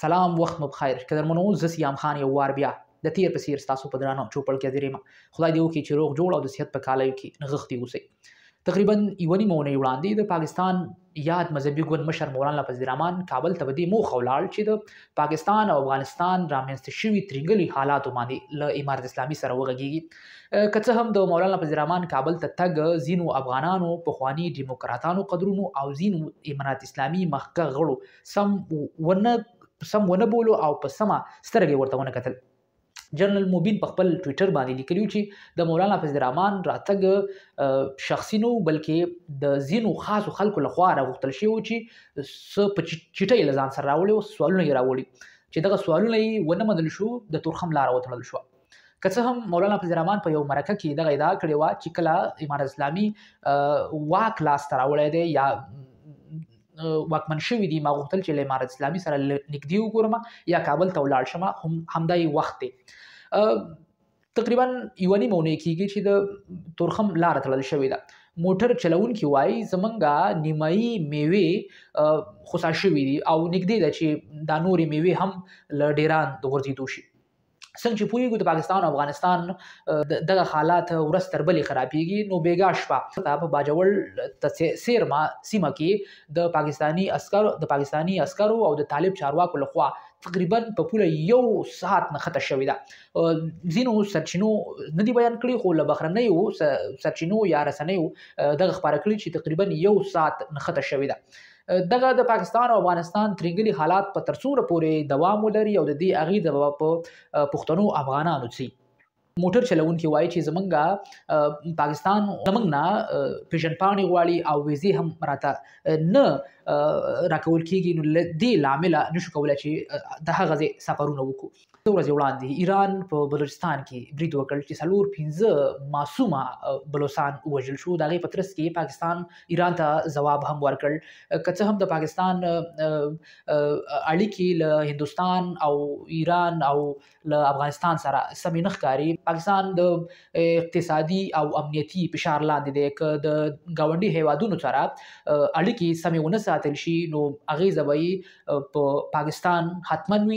سلام وخت مو بخیر قدرمنو زه سیام خان یو وار بیا د تیر په سیر تاسو په درانه چوپړ کې درېم خدای دې وکړي چې روغ جوړ او د صحت په کالای کې نغښتي اوسئ تقریبا یو نیمه اونۍ وړاندې د پاکستان یاد مذهبي ګوند مشر مولانا لپز درمان کابل ته بدی مو خولال چې د پاکستان او افغانستان رامنځته شوی ترنګلي حالات باندې ل امارت اسلامي سره وغږیږي که څه هم د مولانا لپز درمان کابل ته تګ زینو افغانانو په خواني دیموکراتانو قدرونو او زینو امارت اسلامي مخکغه غړو سم ونه سم ونه بولو او په سمه سترګې ورته ونه کتل جنرال مبین په خپل ټوئیټر باندې لیکلی چې د مولانا فضل الرحمن راتګ شخصي نو بلکې د زینو خاصو خلکو لخوا راغوښتل شوی و چې څه په چټۍ له ځان سره راوړي او سوالونه یې راوړي چې دغه سوالونه یې ونه منل شو د تورخم لاره وتړل شوه که څه هم مولانا فضل الرحمن په یو مرکه کې دغه ادعا کړې وه چې کله امارت اسلامي واک لاسته راوړی دی یا واکمن شوی دي ما غوښتل چې له امارت اسلامي سره نږدې وګورم یا کابل ته ولاړ شم هم همدا یې وخت دی تقریبا یو نیم اونۍ کېږي چې د تورخم لار تړل شوې ده موټر چلون کې وای زمنګا نیمایي میوه خوسا شوې دي او نګدې ده چې دا نورې میوه هم لډیران د ورځې دوشي څنګه چې پویګو د پاکستان او افغانستان دغه حالات ورس تر بلې خرابېږي نو بیګا شپه په باجوړ سیرما سیمه کې د پاکستانی عسکرو د پاکستانی عسکرو او د طالب چارواکو لخوا تقریبا په پوله یو ساعت نه خطه شوې ده زینو سرچینو ندی بیان کړی خو له بخرنۍ سرچینو یا رسنیو دغه خبره کړې چې تقریبا یو ساعت نه خطه شوې ده دغه د پاکستان او افغانستان ترنګلي حالات په ترڅوره پورې دوام ولري او د دې اغیزه په پښتنو افغانانو سي موټر چلونکي وایي چې زمونږه پاکستان زمونږ نه پیژنپاڼې غواړي او ویزې هم راته نه راکول کیږي نو دې لامل نشو کولای چې د هغه ځای سفرونه وکړو څو ورځې وړاندې ایران په بلوچستان کې برید وکړ چې څلور پنځه معصومه بلوچستان وژل شو دغه پترس کې پاکستان ایران ته جواب هم ورکړ کڅه هم د پاکستان اړیکې له هندستان او ایران او له افغانستان سره سمې نخکاری پاکستان د اقتصادي او امنیتی فشار لاندې دی چې د گاونډي هیوادونو سره اړیکې سمې ونه ساتل شي نو اغیزه به په پاکستان حتمن وي